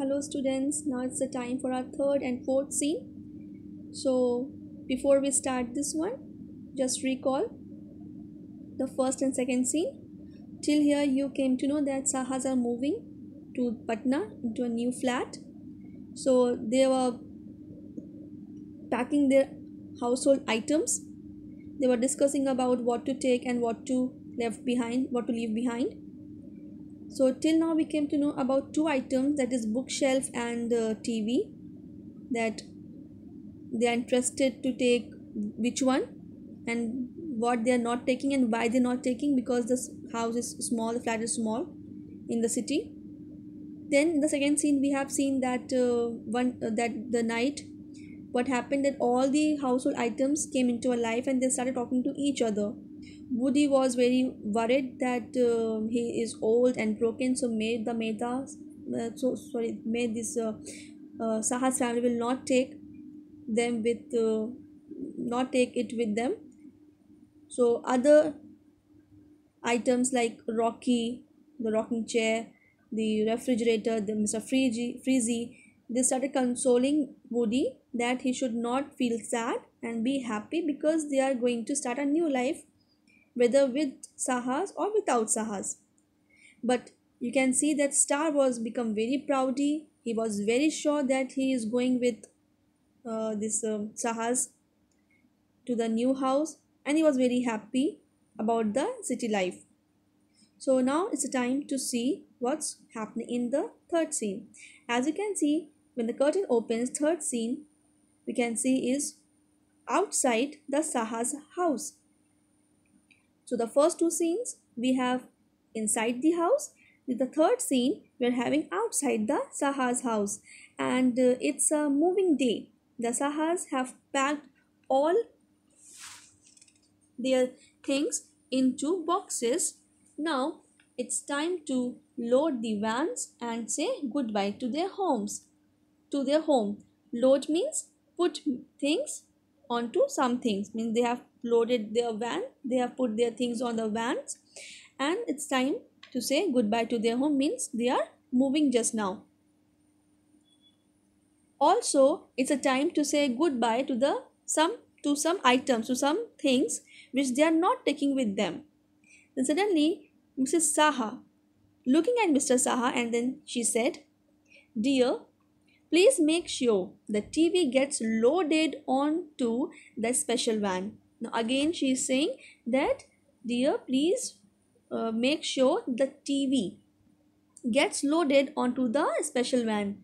hello students now it's the time for our third and fourth scene so before we start this one just recall the first and second scene till here you came to know that sahas are moving to patna into a new flat so they were packing their household items they were discussing about what to take and what to left behind what to leave behind so till now we came to know about two items that is bookshelf and uh, tv that they are interested to take which one and what they are not taking and why they're not taking because this house is small the flat is small in the city then in the second scene we have seen that uh, one uh, that the night what happened that all the household items came into a life and they started talking to each other Woody was very worried that uh, he is old and broken, so made the Meta, uh, so sorry, made this uh, uh, Saha's family will not take them with, uh, not take it with them. So other items like Rocky, the rocking chair, the refrigerator, the Mr. Freezy, Freezy, they started consoling Woody that he should not feel sad and be happy because they are going to start a new life whether with sahas or without sahas but you can see that star was become very proudy he was very sure that he is going with uh, this uh, sahas to the new house and he was very happy about the city life so now it's the time to see what's happening in the third scene as you can see when the curtain opens third scene we can see is outside the saha's house so the first two scenes we have inside the house. The third scene we're having outside the Saha's house and uh, it's a moving day. The Sahas have packed all their things into boxes. Now it's time to load the vans and say goodbye to their homes. To their home. Load means put things onto some things means they have loaded their van they have put their things on the vans and it's time to say goodbye to their home means they are moving just now also it's a time to say goodbye to the some to some items to some things which they are not taking with them then suddenly mrs saha looking at mr saha and then she said dear Please make sure the TV gets loaded onto the special van. Now again she is saying that dear please uh, make sure the TV gets loaded onto the special van.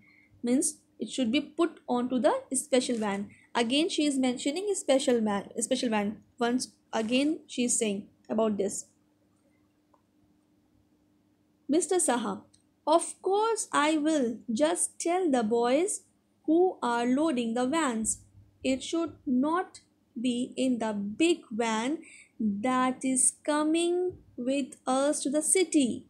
Means it should be put onto the special van. Again she is mentioning special van. Special van. Once again she is saying about this. Mr. Saha, of course I will. Just tell the boys who are loading the vans. It should not be in the big van that is coming with us to the city.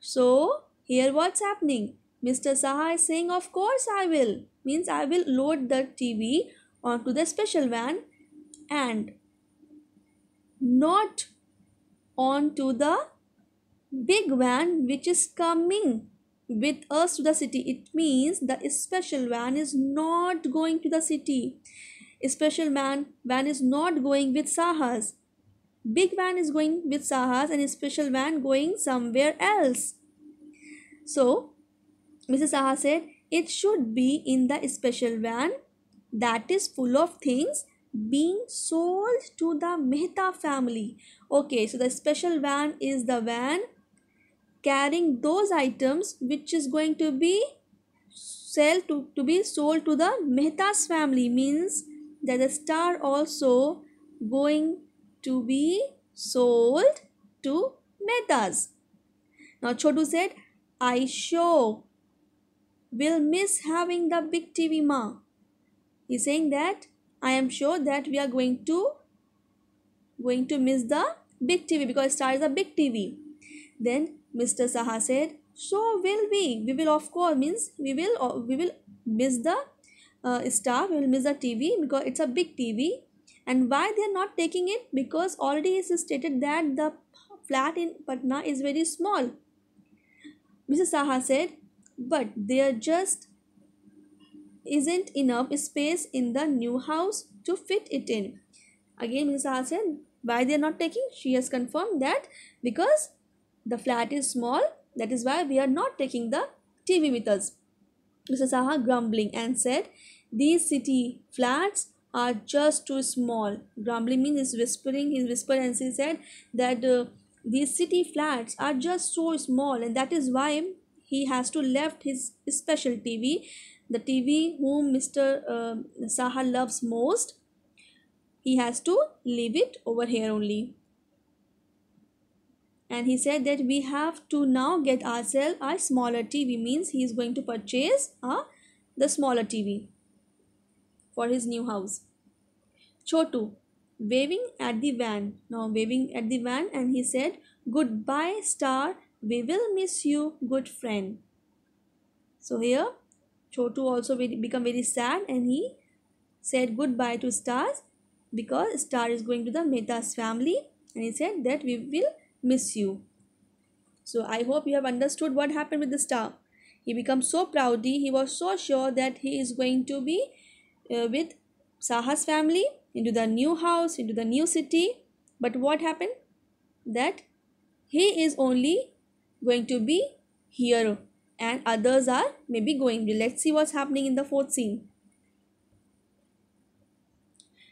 So, here what's happening? Mr. Saha is saying, of course I will. Means I will load the TV onto the special van and not onto the big van which is coming with us to the city. It means the special van is not going to the city. A special van van is not going with Sahas. Big van is going with Sahas and special van going somewhere else. So, Mrs. Saha said, it should be in the special van that is full of things being sold to the Mehta family. Okay, so the special van is the van carrying those items which is going to be sell to, to be sold to the Mehta's family means that the star also going to be sold to Mehta's. Now Chotu said, I sure will miss having the big TV ma. He's saying that I am sure that we are going to going to miss the big TV because star is a big TV. Then Mr. Saha said, so will we. We will of course means we will uh, we will miss the uh, star. We will miss the TV because it's a big TV. And why they are not taking it? Because already it is stated that the flat in Patna is very small. Mr. Saha said, but there just isn't enough space in the new house to fit it in. Again, Mrs. Saha said, why they are not taking? She has confirmed that because the flat is small that is why we are not taking the TV with us. Mr. Saha grumbling and said, These city flats are just too small. Grumbling means he's whispering, he whispered and he said that uh, these city flats are just so small and that is why he has to left his special TV, the TV whom Mr. Uh, Saha loves most. He has to leave it over here only and he said that we have to now get ourselves a smaller TV means he is going to purchase a, the smaller TV for his new house. Chotu waving at the van now waving at the van and he said goodbye star we will miss you good friend. So here Chotu also become very sad and he said goodbye to stars because star is going to the Mehta's family and he said that we will miss you. So I hope you have understood what happened with the star. He becomes so proudy. He was so sure that he is going to be uh, with Saha's family into the new house, into the new city. But what happened? That he is only going to be here and others are maybe going. Let's see what's happening in the fourth scene.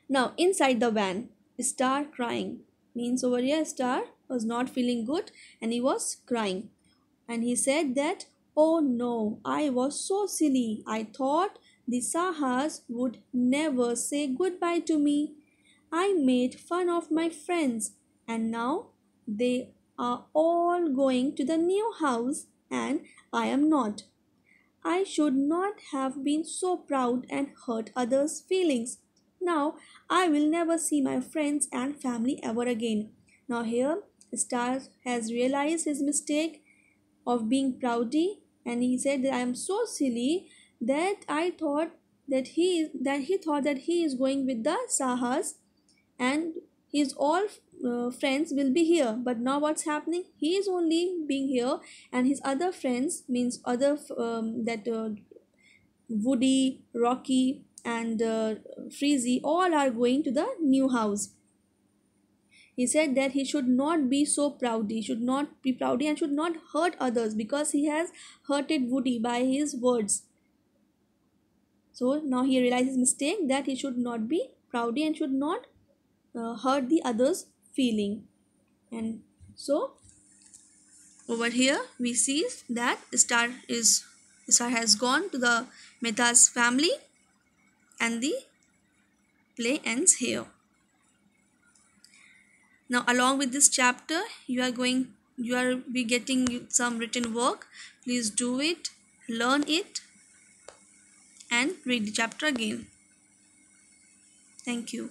Now inside the van, star crying means over here star was not feeling good and he was crying. And he said that, Oh no, I was so silly. I thought the Sahas would never say goodbye to me. I made fun of my friends and now they are all going to the new house and I am not. I should not have been so proud and hurt others' feelings. Now I will never see my friends and family ever again. Now here Star has realized his mistake of being proudy and he said that I am so silly that I thought that he that he thought that he is going with the Sahas and his all uh, friends will be here but now what's happening he is only being here and his other friends means other um, that uh, Woody, Rocky and uh, Freezy all are going to the new house he said that he should not be so proudy. should not be proudy and should not hurt others because he has hurted woody by his words so now he realizes mistake that he should not be proudy and should not uh, hurt the others feeling and so over here we see that star is star has gone to the meta's family and the play ends here now along with this chapter you are going you are be getting some written work please do it learn it and read the chapter again thank you